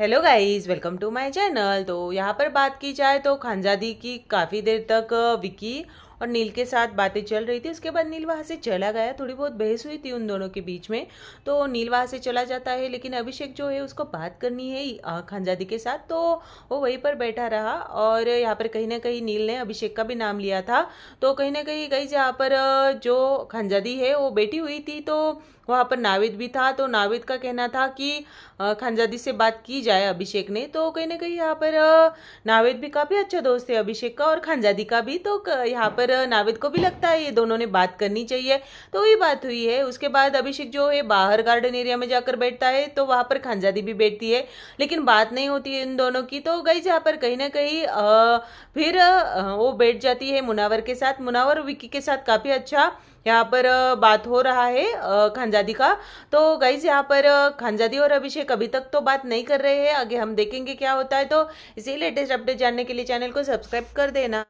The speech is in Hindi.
hello guys welcome to my channel तो यहाँ पर बात की जाए तो खानजादी की काफ़ी देर तक विकी और नील के साथ बातें चल रही थी उसके बाद नील वहाँ से चला गया थोड़ी बहुत बहस हुई थी उन दोनों के बीच में तो नील वहाँ से चला जाता है लेकिन अभिषेक जो है उसको बात करनी है खानजादी के साथ तो वो वहीं पर बैठा रहा और यहाँ पर कहीं ना कहीं नील ने अभिषेक का भी नाम लिया था तो कहीं ना कहीं गई जहाँ पर जो खानजादी है वो बैठी हुई थी तो वहाँ पर नाविद भी था तो नाविद का कहना था कि खानजादी से बात की जाए अभिषेक ने तो कहीं ना कहीं यहाँ पर नाविद भी काफ़ी अच्छा दोस्त है अभिषेक का और खानजादी का भी तो यहाँ पर और नाविद को भी लगता है ये दोनों ने बात करनी चाहिए तो वही बात हुई है उसके बाद अभिषेक जो है बाहर गार्डन एरिया में जाकर बैठता है तो वहाँ पर खानजादी भी बैठती है लेकिन बात नहीं होती है इन दोनों की तो गई जहाँ पर कहीं ना कहीं फिर वो बैठ जाती है मुनावर के साथ मुनावर विक्की के साथ काफ़ी अच्छा यहाँ पर बात हो रहा है खानजादी का तो गाइज यहाँ पर खानजादी और अभिषेक अभी तक तो बात नहीं कर रहे हैं आगे हम देखेंगे क्या होता है तो इसी लेटेस्ट अपडेट जानने के लिए चैनल को सब्सक्राइब कर देना